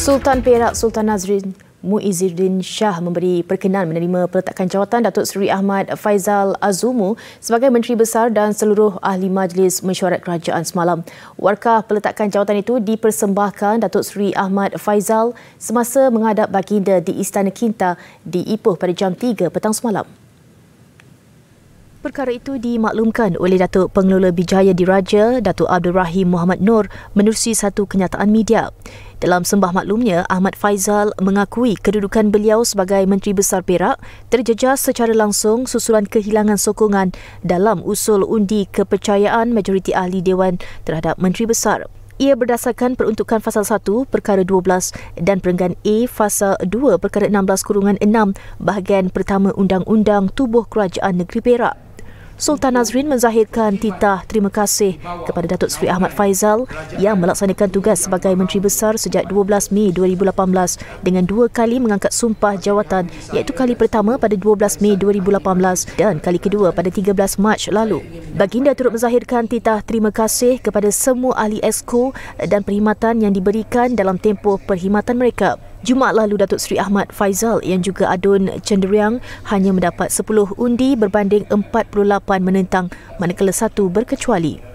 Sultan Perak Sultan Nazrin Muizuddin Shah memberi perkenan menerima peletakan jawatan Datuk Seri Ahmad Faizal Azumu sebagai Menteri Besar dan seluruh Ahli Majlis Mesyuarat Kerajaan semalam. Warkah peletakan jawatan itu dipersembahkan Datuk Seri Ahmad Faizal semasa menghadap baginda di Istana Kinta di Ipoh pada jam 3 petang semalam. Perkara itu dimaklumkan oleh Datuk Pengelola Bijaya Diraja, Datuk Abdul Rahim Muhammad Nur menerusi satu kenyataan media. Dalam sembah maklumnya, Ahmad Faizal mengakui kedudukan beliau sebagai Menteri Besar Perak terjejas secara langsung susulan kehilangan sokongan dalam usul undi kepercayaan majoriti ahli Dewan terhadap Menteri Besar. Ia berdasarkan peruntukan Fasal 1 Perkara 12 dan Perenggan A Fasal 2 Perkara 16 Kurungan 6 bahagian pertama Undang-Undang Tubuh Kerajaan Negeri Perak. Sultan Nazrin menzahirkan titah terima kasih kepada Datuk Seri Ahmad Faizal yang melaksanakan tugas sebagai Menteri Besar sejak 12 Mei 2018 dengan dua kali mengangkat sumpah jawatan iaitu kali pertama pada 12 Mei 2018 dan kali kedua pada 13 Mac lalu. Baginda turut menzahirkan titah terima kasih kepada semua ahli esko dan perkhidmatan yang diberikan dalam tempoh perkhidmatan mereka. Jumaat lalu Datuk Seri Ahmad Faizal yang juga adun cenderiang hanya mendapat 10 undi berbanding 48 menentang manakala satu berkecuali.